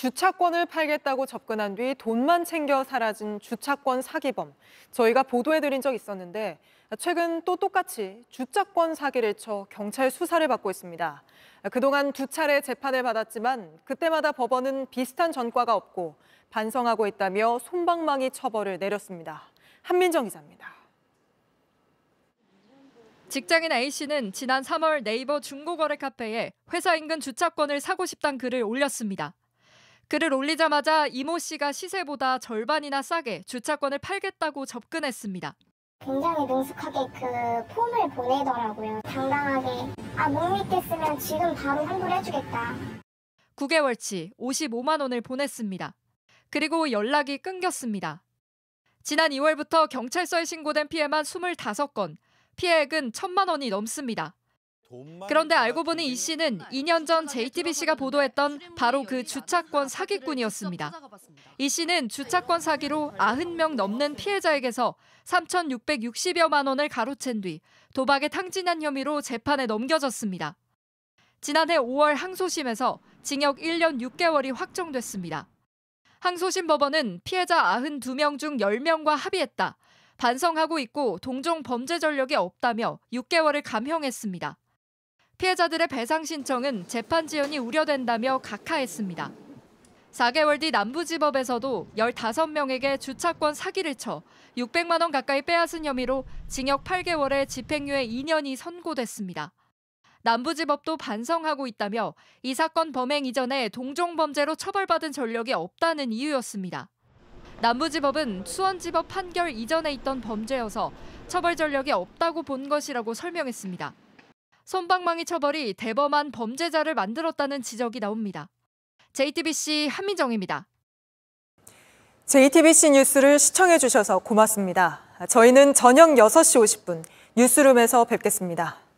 주차권을 팔겠다고 접근한 뒤 돈만 챙겨 사라진 주차권 사기범. 저희가 보도해드린 적 있었는데 최근 또 똑같이 주차권 사기를 쳐 경찰 수사를 받고 있습니다. 그동안 두 차례 재판을 받았지만 그때마다 법원은 비슷한 전과가 없고 반성하고 있다며 손방망이 처벌을 내렸습니다. 한민정 기자입니다. 직장인 A씨는 지난 3월 네이버 중고거래 카페에 회사 인근 주차권을 사고 싶단 글을 올렸습니다. 글을 올리자마자 이모 씨가 시세보다 절반이나 싸게 주차권을 팔겠다고 접근했습니다. 굉장히 능숙하게 그 폼을 보내더라고요. 당당하게 아, 못 믿겠으면 지금 바로 환불해주겠다. 9개월치 55만 원을 보냈습니다. 그리고 연락이 끊겼습니다. 지난 2월부터 경찰서에 신고된 피해만 25건, 피해액은 1 천만 원이 넘습니다. 그런데 알고 보니 이 씨는 2년 전 JTBC가 보도했던 바로 그 주차권 사기꾼이었습니다. 이 씨는 주차권 사기로 90명 넘는 피해자에게서 3,660여만 원을 가로챈 뒤 도박에 탕진한 혐의로 재판에 넘겨졌습니다. 지난해 5월 항소심에서 징역 1년 6개월이 확정됐습니다. 항소심 법원은 피해자 92명 중 10명과 합의했다. 반성하고 있고 동종 범죄 전력이 없다며 6개월을 감형했습니다. 피해자들의 배상 신청은 재판 지연이 우려된다며 각하했습니다. 4개월 뒤 남부지법에서도 15명에게 주차권 사기를 쳐 600만 원 가까이 빼앗은 혐의로 징역 8개월에 집행유예 2년이 선고됐습니다. 남부지법도 반성하고 있다며 이 사건 범행 이전에 동종범죄로 처벌받은 전력이 없다는 이유였습니다. 남부지법은 수원지법 판결 이전에 있던 범죄여서 처벌 전력이 없다고 본 것이라고 설명했습니다. 손방망이 처벌이 대범한 범죄자를 만들었다는 지적이 나옵니다. JTBC 한민정입니다. JTBC 뉴스를 시청해 주셔서 고맙습니다. 저희는 저녁 6시 50분 뉴스룸에서 뵙겠습니다.